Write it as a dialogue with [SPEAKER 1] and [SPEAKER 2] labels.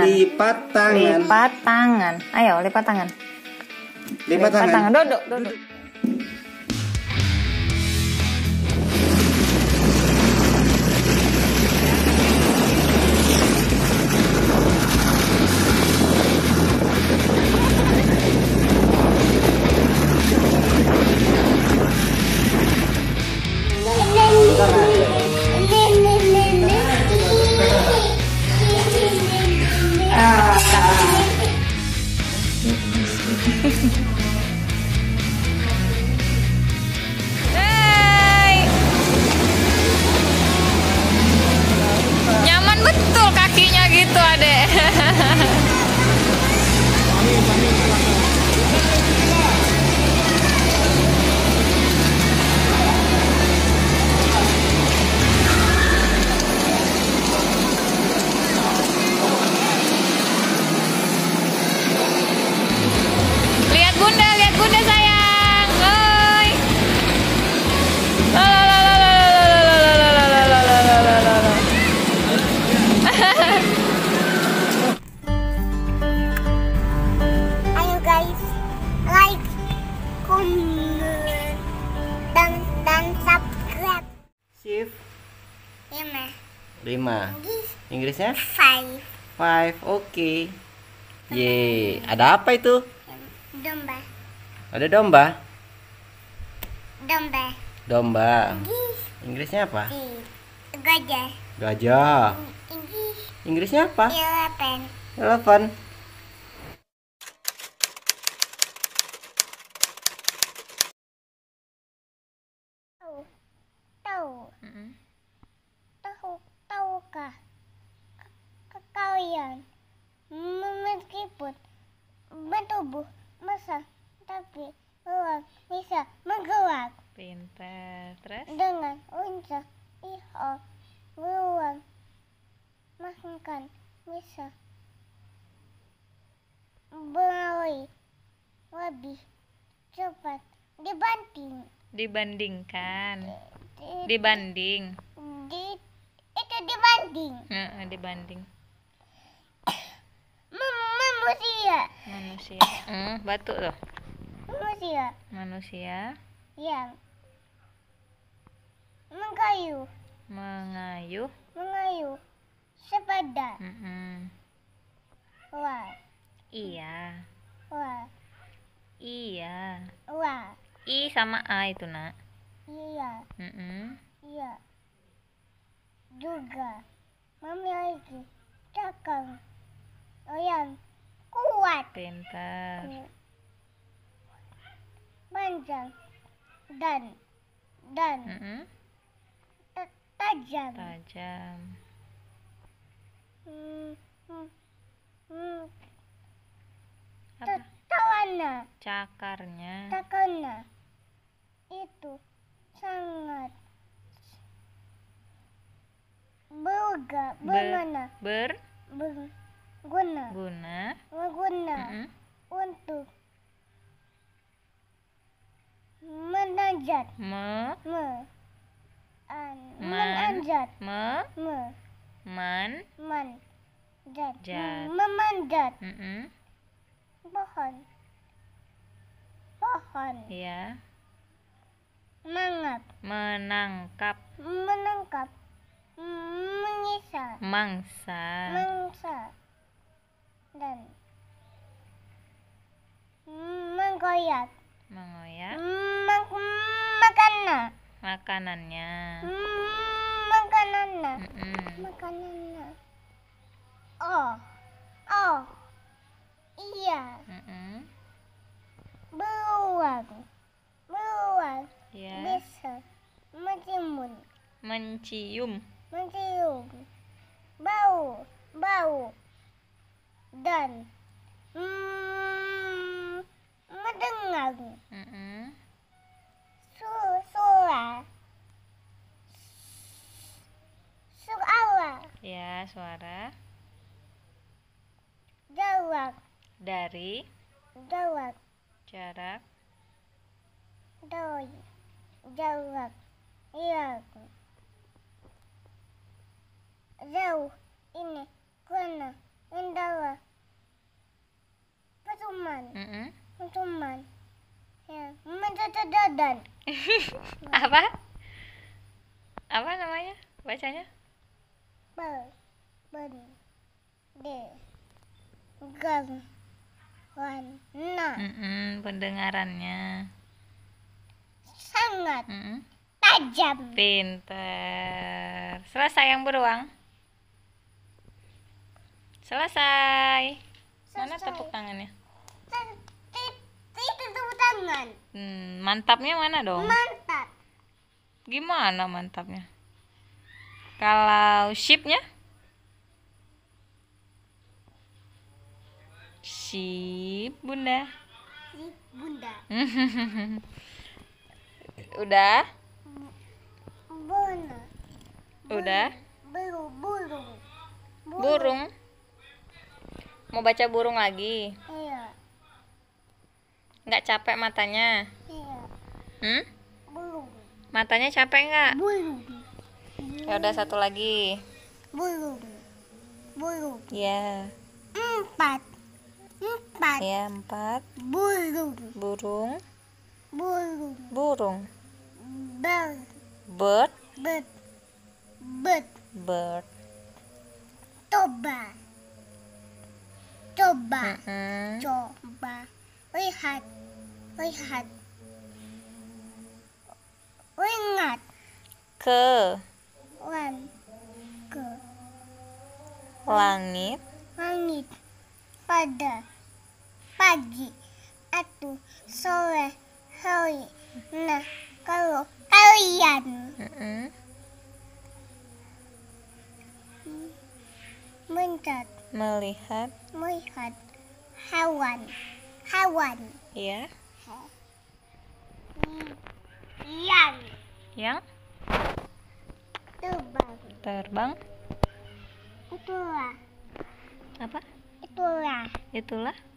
[SPEAKER 1] tangan. Lipat tangan. Lipat tangan. Ayo lipat tangan. Lipat, lipat tangan. tangan. Duduk, duduk. duduk. lima Inggrisnya five five oke okay. ye ada apa itu domba ada domba domba domba Inggrisnya apa gajah gajah Inggris. Inggrisnya apa elephant elephant kalian meskipun bertubuh masa tapi luar bisa menggerak pintar terus dengan unca iho luar makan bisa berlari lebih cepat dibanding dibandingkan dibanding di, itu dibanding uh, dibanding manusia hmm, batuk tuh manusia manusia yang mengayuh mengayuh mengayuh sepeda mm -mm. wah iya wah iya wah i sama a itu nak iya mm -mm. iya juga memiliki cakang yang kuat pintar panjang dan dan mm -hmm. tajam tajam hmm, hmm, hmm. cakarnya cakarnya itu sangat berga bermana ber, ber, ber guna guna guna mm -hmm. untuk menanjat me me an man, menanjat me me man man jat, jat. memanjat mm -hmm. pohon pohon ya mangap menangkap menangkap menyisa mangsa mangsa dan menggoyak mengoyak Mak makanan makanannya makanannya mm makanannya oh oh iya mm beruang beruang yeah. bisa mencium mencium mencium bau bau dan mm, mendengar mm -hmm. Su suara suara ya suara jarak dari jarak jarak dari jarak iya jauh ini karena indah teman mm-hmm. teman ya mendadan apa apa namanya bacanya ber ben de gang warna mm pendengarannya sangat mm tajam pinter selesai yang beruang selesai. selesai. Mana tepuk tangannya? hmm, mantapnya mana dong mantap gimana mantapnya kalau shipnya ship bunda ship bunda udah Bunda. udah burung burung mau baca burung lagi Nggak capek matanya? Iya. Hmm? Belum. Matanya capek nggak? Belum. Ya udah satu lagi. Belum. Belum. Ya. Empat. Empat. Ya empat. Burung. Burung. Burung. Burung. Bird. Bird. Bird. Bird. Bird. Coba. Coba. Mm -hmm. Coba. Lihat lihat ingat ke Lan, ke langit langit pada pagi atau sore hari nah kalau kalian mm melihat melihat hewan hewan ya yeah. Yang. Yang? Terbang. Terbang. Itulah. Apa? Itulah. Itulah.